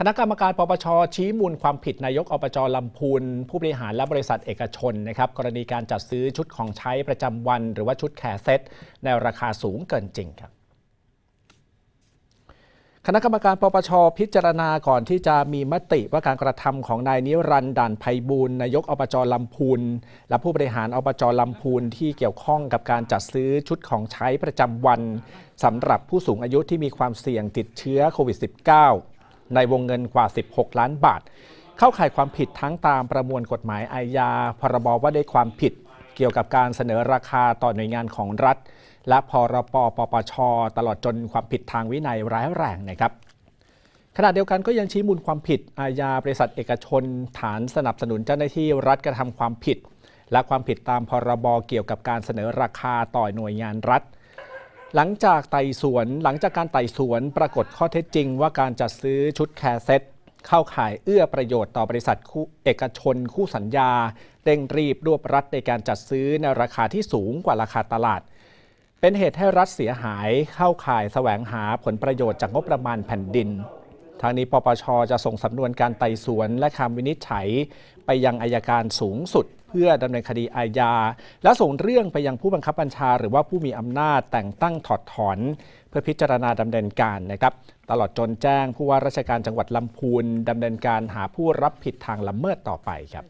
คณะกรรมการปปช ชี้มูลความผิดนายกอบจลำพูน ผู้บริหารและบริษัทเอกชนนะครับ กรณีการจัดซื้อชุดของใช้ประจำวัน หรือว่าชุดแคร์เซ็ตในราคาสูงเกินจริงครับคณะกรรมการปปช พิจารณาก่อนที่จะมีมติว่าการกระทำของนายนิรันด์ด่านไพบูลนายกอบจลำพูนและผู้บริหารอบจลำพูนที่เกี่ยวข้องกับการจัดซื้อชุดของใช้ประจำวันสำหรับผู้สูงอายุที่มีความเสี่ยงติดเชื้อโควิด -19 ในวงเงินกว่า 16 ล้านบาท เข้าข่ายความผิดทั้งตามประมวลกฎหมายอาญา พรบว่าด้วยความผิดเกี่ยวกับการเสนอราคาต่อหน่วยงานของรัฐ และพรปปปชตลอดจนความผิดทางวินัยร้ายแรงนะครับ ขณะเดียวกันก็ยังชี้มูลความผิดอาญาบริษัทเอกชนฐานสนับสนุนเจ้าหน้าที่รัฐกระทำความผิด และความผิดตามพรบเกี่ยวกับการเสนอราคาต่อหน่วยงานรัฐหลังจากไต่สวนหลังจากการไต่สวนปรากฏข้อเท็จจริงว่าการจัดซื้อชุดแคสเซ็ตเข้าข่ายเอื้อประโยชน์ต่อบริษัทเอกชนคู่สัญญาเร่งรีบรวบรัดในการจัดซื้อในราคาที่สูงกว่าราคาตลาด เป็นเหตุให้รัฐเสียหายเข้าข่ายแสวงหาผลประโยชน์จากงบประมาณแผ่นดินทางนี้ ปปชจะส่งสำนวนการไต่สวนและคำวินิจฉัย ไปยังอายการสูงสุดเพื่อดำเนินคดีอาญา และส่งเรื่องไปยังผู้บังคับบัญชา หรือว่าผู้มีอำนาจแต่งตั้งถอดถอน เพื่อพิจารณาดำเนินการนะครับ ตลอดจนแจ้ง ผู้ว่าราชการจังหวัดลำพูนดำเนินการหาผู้รับผิดทางละเมิดต่อไปครับ